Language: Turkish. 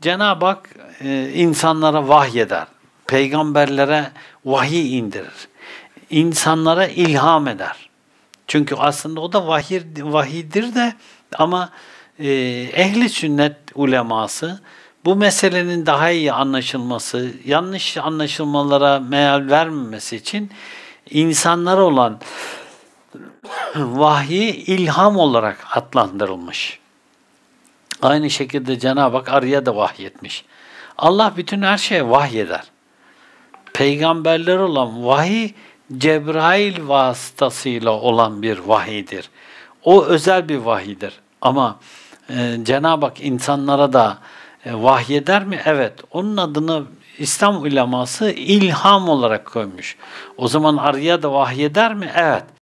Cenab-ı Hak e, insanlara vahyeder. Peygamberlere vahiy indirir. İnsanlara ilham eder. Çünkü aslında o da vahir, vahidir de ama e, ehli sünnet uleması bu meselenin daha iyi anlaşılması, yanlış anlaşılmalara meal vermemesi için insanlara olan vahyi ilham olarak adlandırılmış. Aynı şekilde Cenab-ı Hak arıya da vahyetmiş. Allah bütün her şeye vahyeder. Peygamberler olan vahiy Cebrail vasıtasıyla olan bir vahidir. O özel bir vahidir. Ama e, Cenab-ı Hak insanlara da e, vahyeder mi? Evet. Onun adını İslam uleması ilham olarak koymuş. O zaman arıya da vahyeder mi? Evet.